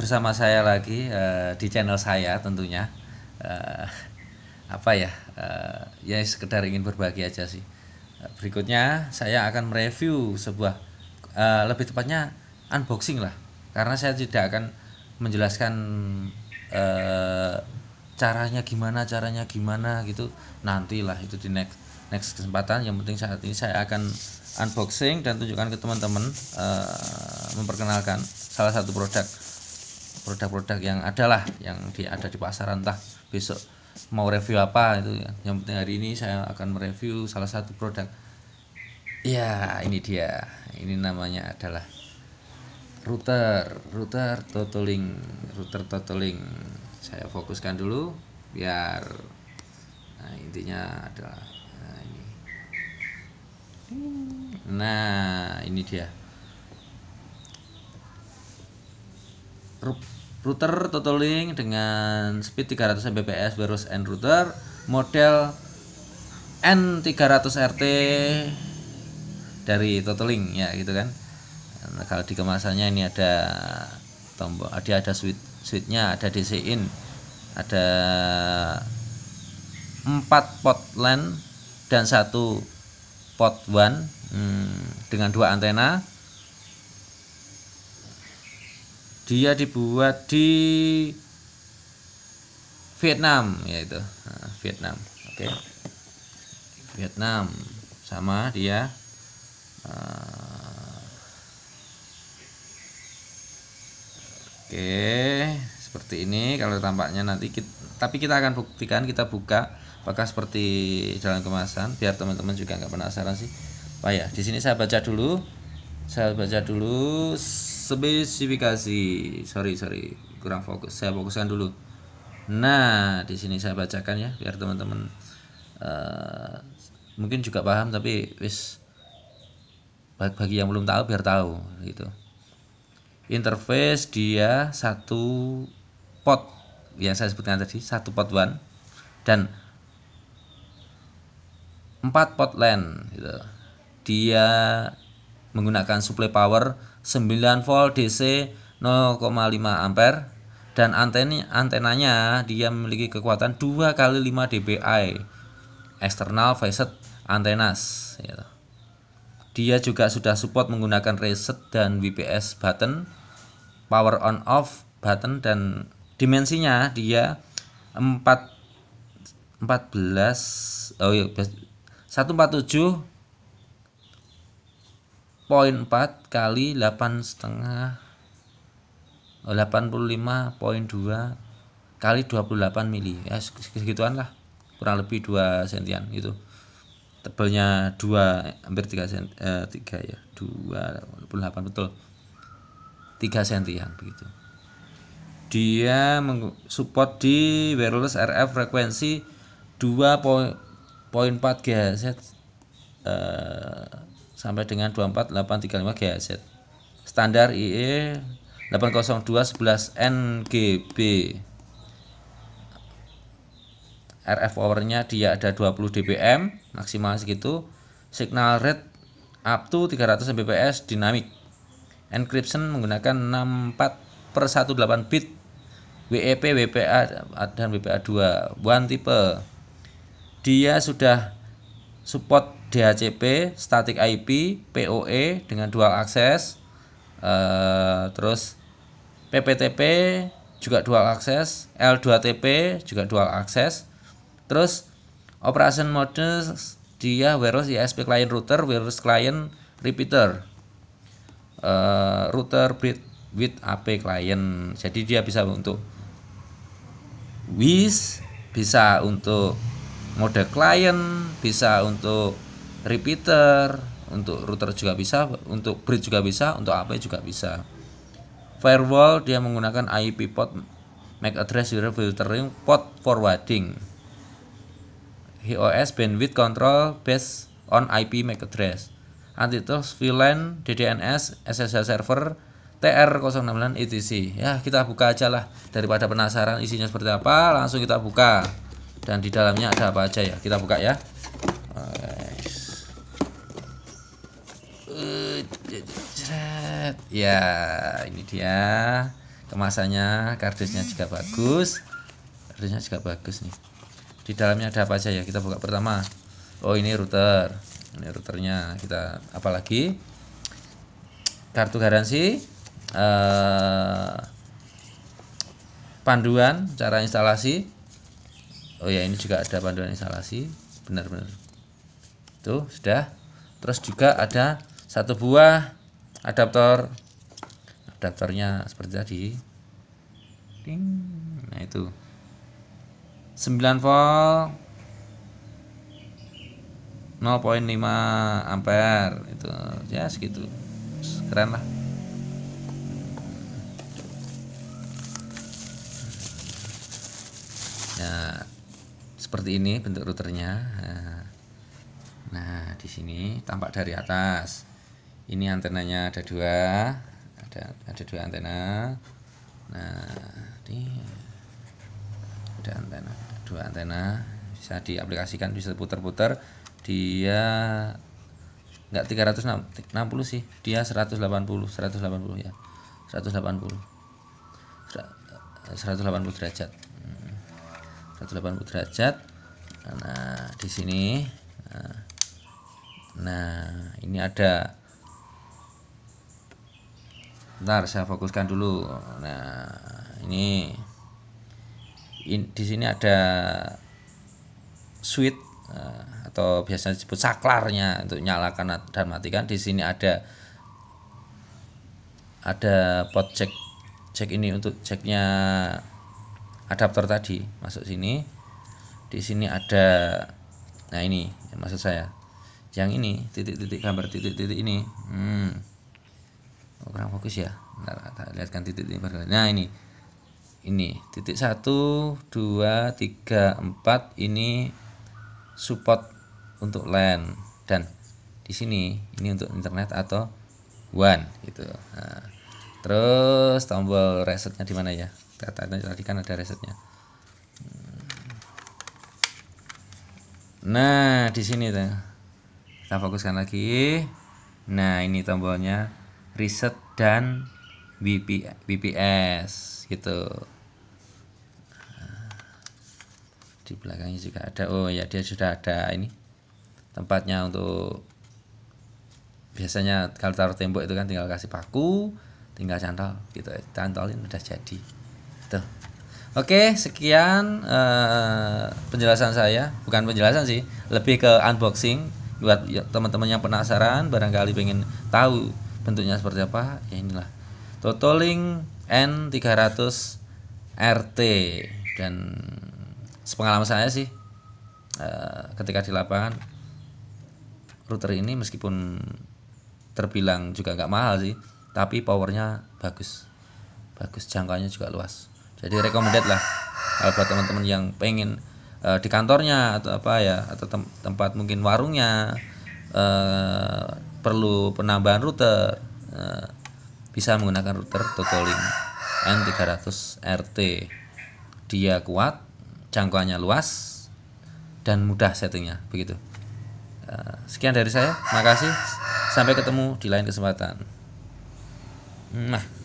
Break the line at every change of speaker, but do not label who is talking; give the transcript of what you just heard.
bersama saya lagi uh, di channel saya tentunya uh, apa ya uh, ya sekedar ingin berbagi aja sih berikutnya saya akan mereview sebuah uh, lebih tepatnya unboxing lah karena saya tidak akan menjelaskan uh, caranya gimana caranya gimana gitu nantilah itu di next next kesempatan yang penting saat ini saya akan unboxing dan tunjukkan ke teman-teman uh, memperkenalkan salah satu produk produk-produk yang ada lah yang di ada di pasaran entah besok mau review apa itu yang penting hari ini saya akan mereview salah satu produk ya ini dia ini namanya adalah router router totaling router totaling saya fokuskan dulu biar nah, intinya adalah nah ini nah ini dia router totoling dengan speed 300 Mbps virus N router model N300RT dari totoling ya gitu kan nah, kalau di kemasannya ini ada tombol ada ah, ada switch switchnya ada DC in ada 4 pot LAN dan satu pot WAN hmm, dengan dua antena dia dibuat di Vietnam yaitu nah, Vietnam oke okay. Vietnam sama dia eh, oke okay. seperti ini kalau tampaknya nanti kita, tapi kita akan buktikan kita buka apakah seperti dalam kemasan biar teman-teman juga nggak penasaran sih Pak ya di sini saya baca dulu saya baca dulu spesifikasi sorry sorry kurang fokus saya fokuskan dulu nah di sini saya bacakan ya biar teman-teman uh, mungkin juga paham tapi wis bagi yang belum tahu biar tahu gitu interface dia satu pot yang saya sebutkan tadi satu pot one dan empat pot LAN gitu. dia menggunakan supply power 9 volt DC 0,5 ampere dan anteni antenanya dia memiliki kekuatan 2 kali 5 dBi external facet antenas gitu. Dia juga sudah support menggunakan reset dan WPS button, power on off button dan dimensinya dia 4 14 oh iya 147 8,4 kali 8 setengah 85,2 eh, kali 28 mili ya segituan lah kurang lebih 2 sentian itu tebelnya 2 hampir 3 cm eh, 3 ya 28 betul 3 sentian begitu dia support di wireless RF frekuensi 2.4 GHz eh, sampai dengan 24835 GHz. Standar IE 802.11 NGB. RF powernya dia ada 20 dBm maksimal segitu. Signal rate up to 300 Mbps dinamik. Encryption menggunakan 64 per 18 bit WEP, WPA dan WPA2 one tipe dia sudah support DHCP, static IP, POE dengan dual akses, uh, terus PPTP juga dual akses, L2TP juga dual akses, terus operation mode dia wireless ISP client router, wireless client repeater, uh, router bridge with AP client. Jadi dia bisa untuk WIS, bisa untuk mode client bisa untuk repeater untuk router juga bisa untuk bridge juga bisa untuk apa juga bisa firewall dia menggunakan IP port MAC address user filtering port forwarding HOS bandwidth control based on IP MAC address antitrust VLAN DDNS SSL server TR069 etc ya kita buka aja lah daripada penasaran isinya seperti apa langsung kita buka dan di dalamnya ada apa aja ya kita buka ya ya ini dia kemasannya kardusnya juga bagus kardusnya juga bagus nih di dalamnya ada apa aja ya kita buka pertama oh ini router ini routernya kita apalagi kartu garansi eh, panduan cara instalasi oh ya ini juga ada panduan instalasi benar-benar tuh sudah terus juga ada satu buah adaptor adaptornya seperti tadi Ding. nah itu 9 volt 0.5 ampere itu ya segitu keren lah ya seperti ini bentuk routernya nah, nah di sini tampak dari atas ini antenanya ada dua ada ada dua antena nah ini ada antena dua antena bisa diaplikasikan bisa putar-putar dia enggak 360 sih dia 180 180 ya 180 180 derajat 180 derajat nah di sini nah, nah ini ada ntar saya fokuskan dulu nah ini in, di sini ada switch eh, atau biasanya disebut saklarnya untuk nyalakan dan matikan di sini ada ada pot cek cek ini untuk ceknya adaptor tadi masuk sini di sini ada nah ini maksud saya yang ini titik-titik gambar titik-titik ini hmm. Oh, kurang fokus ya Bentar, lihatkan titik-titik nah ini ini titik 1 2 3 4 ini support untuk LAN dan di sini ini untuk internet atau one gitu nah, terus tombol resetnya di mana ya kata tadi kan ada resetnya nah di sini tuh kita fokuskan lagi nah ini tombolnya reset dan BPS gitu di belakangnya juga ada oh ya dia sudah ada ini tempatnya untuk biasanya kalau taruh tembok itu kan tinggal kasih paku tinggal cantol gitu cantolin udah jadi tuh gitu. Oke, sekian uh, penjelasan saya. Bukan penjelasan sih, lebih ke unboxing buat ya, teman-teman yang penasaran, barangkali pengen tahu bentuknya seperti apa. Ya inilah. Totoling N300 RT dan sepengalaman saya sih uh, ketika di lapangan router ini meskipun terbilang juga nggak mahal sih, tapi powernya bagus. Bagus, jangkauannya juga luas jadi recommended lah kalau buat teman-teman yang pengen uh, di kantornya atau apa ya atau tem tempat mungkin warungnya uh, perlu penambahan router uh, bisa menggunakan router Totolink N300 RT dia kuat jangkauannya luas dan mudah settingnya begitu sekian dari saya makasih sampai ketemu di lain kesempatan nah